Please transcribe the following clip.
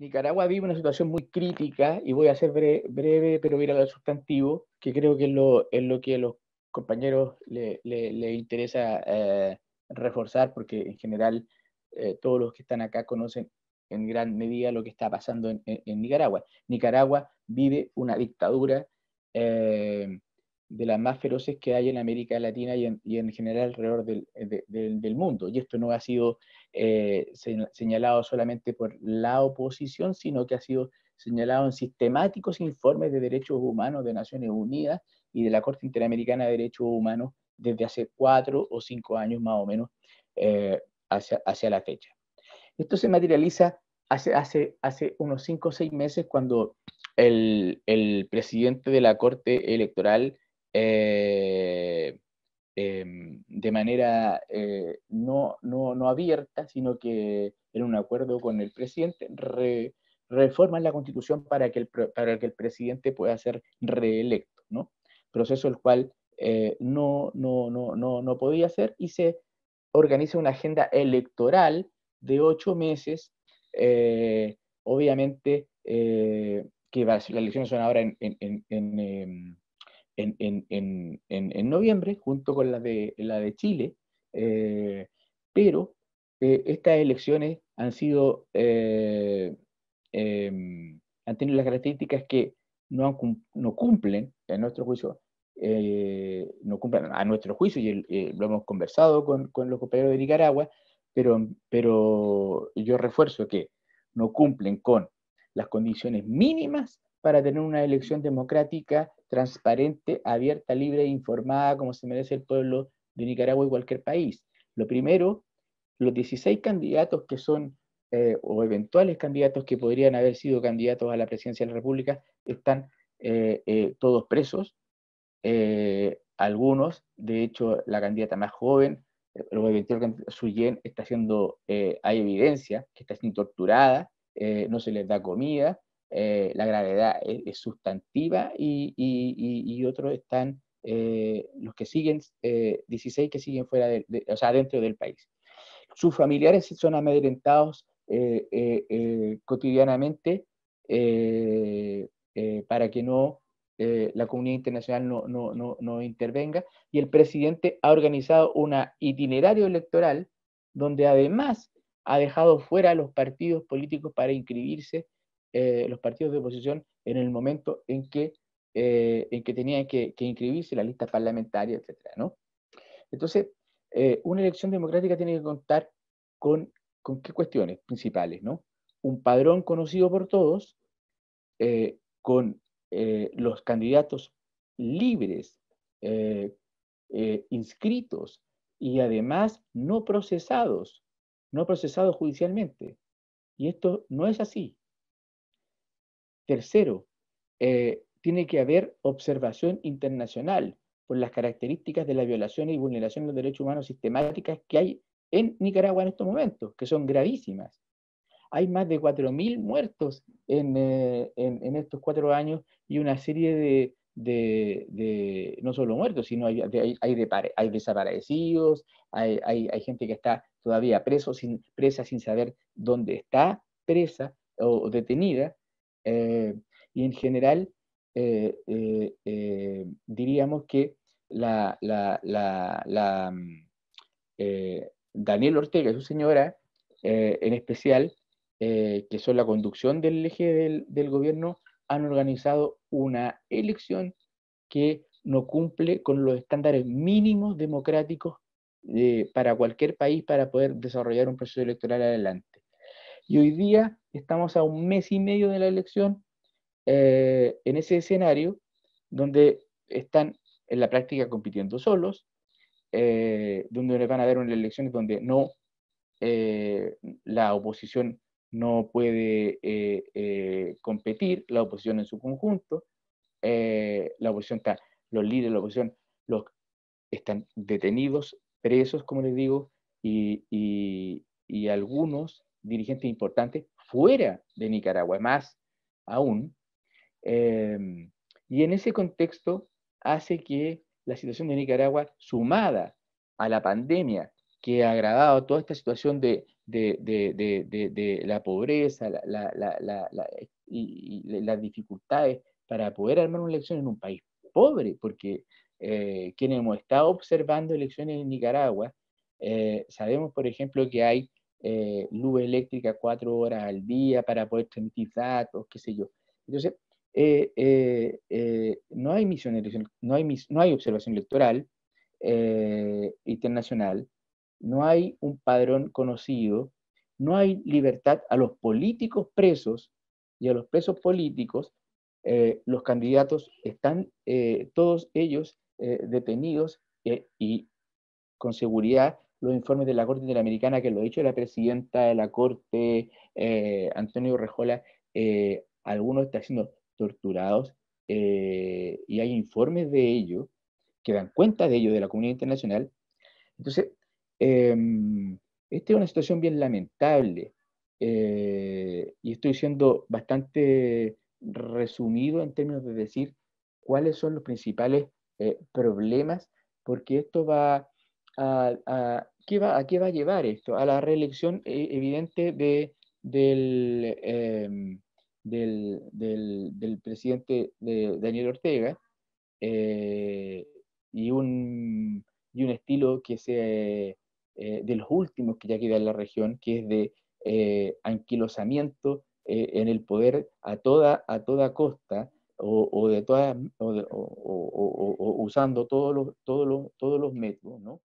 Nicaragua vive una situación muy crítica y voy a ser breve, pero ir al sustantivo, que creo que es lo, que a los compañeros les interesa eh, reforzar, porque en general eh, todos los que están acá conocen en gran medida lo que está pasando en, en Nicaragua. Nicaragua vive una dictadura eh, de las más feroces que hay en América Latina y en, general alrededor eh, del, mundo. Y esto no ha sido eh, señalado solamente por la oposición, sino que ha sido señalado en sistemáticos informes de derechos humanos de Naciones Unidas y de la Corte Interamericana de Derechos Humanos desde hace cuatro o cinco años más o menos eh, hacia, la fecha. Esto se materializa hace, hace, hace unos cinco o seis meses cuando el, el, presidente de la Corte Electoral eh, em, de manera eh, no, no, abierta, sino que en un acuerdo con el presidente, reforman la constitución para que, el, para que el presidente pueda ser reelecto, ¿no? Proceso el cual eh, no, no, no, podía ser y se organiza una agenda electoral de ocho meses, obviamente que las elecciones son ahora en em, en, en, en, en noviembre, junto con la de, la de Chile, eh, pero eh, estas elecciones han sido, eh, em, han tenido las características que no, no cumplen, en nuestro juicio, no cumplen a nuestro juicio, y lo hemos conversado con, con, los compañeros de Nicaragua, pero, pero yo refuerzo que no cumplen con las condiciones mínimas para tener una elección democrática, transparente, abierta, libre e informada, como se merece el pueblo de Nicaragua y cualquier país. Lo primero, los 16 candidatos que son eh, o eventuales candidatos que podrían haber sido candidatos a la presidencia de la República están eh, eh, todos presos. algunos, de hecho, la candidata más joven, los eventuales Suyen, está siendo, hay evidencia que está siendo torturada, no se les da comida, eh, la gravedad e-, es, sustantiva y, otros están eh, los que siguen, 16 eh, que siguen fuera, o sea, dentro del país. Sus familiares son amedrentados cotidianamente para que no la comunidad internacional no, intervenga. Y el presidente ha organizado un itinerario electoral donde además ha dejado fuera a los partidos políticos para inscribirse eh, los partidos de oposición en el momento en que, eh, en que tenían que, inscribirse la lista parlamentaria, etcétera ¿no? Entonces, eh, una elección democrática tiene que contar con, con qué cuestiones principales, ¿no? Un padrón conocido por todos, con los candidatos libres, inscritos y además no procesados, no procesados judicialmente. Y esto no es así. Tercero, eh, tiene que haber observación internacional por las características de las violaciones y vulneraciones de los derechos humanos sistemáticas que hay en Nicaragua en estos momentos, que son gravísimas. Hay más de 4.000 muertos eh, en, estos cuatro años y una serie de, no solo muertos, sino hay, desaparecidos, hay, gente que está todavía presa sin saber dónde está presa o detenida. Eh, y en general, eh, eh, diríamos que la, la, la, mm, Daniel Ortega y su señora, en especial, que son la conducción del eje del, del gobierno, han organizado una elección que no cumple con los estándares mínimos democráticos para cualquier país para poder desarrollar un proceso electoral adelante. Y hoy día estamos a un mes y medio de la elección, eh, en ese escenario donde están en la práctica compitiendo solos, eh, donde van a haber unas elecciones donde no, eh, la oposición no puede competir, la oposición en su conjunto, la oposición está, los líderes de la oposición los, están detenidos, presos, como les digo, y algunos dirigentes importantes fuera de Nicaragua, más aún. Eh, y en ese contexto hace que la situación de Nicaragua, sumada a la pandemia que ha agravado toda esta situación de, la pobreza la, la, y, las dificultades para poder armar una elección en un país pobre, porque eh, quienes hemos estado observando elecciones en Nicaragua, eh, sabemos, por ejemplo, que hay eh, luz eléctrica cuatro horas al día para poder transmitir datos, qué sé yo. Entonces, eh, eh, eh, no, hay misión, no, hay, no hay observación electoral internacional, no hay un padrón conocido, no hay libertad a los políticos presos y a los presos políticos, los candidatos están todos ellos detenidos y con seguridad los informes de la Corte Interamericana, que lo ha dicho la presidenta de la Corte, eh, Antonio Rejola, eh, algunos están siendo torturados eh, y hay informes de ello, que dan cuenta de ello de la comunidad internacional. Entonces, em, esta es una situación bien lamentable y estoy siendo bastante resumido en términos de decir cuáles son los principales problemas, porque esto va a, ¿qué va, a qué va a llevar esto? A la reelección eh, evidente de, em, del, del, presidente de Daniel Ortega eh, y, un, y un estilo que se, eh, de los últimos que ya queda en la región, que es de anquilosamiento en el poder a toda, a toda costa. O, de usando todos los, todos los, todos los métodos, ¿no?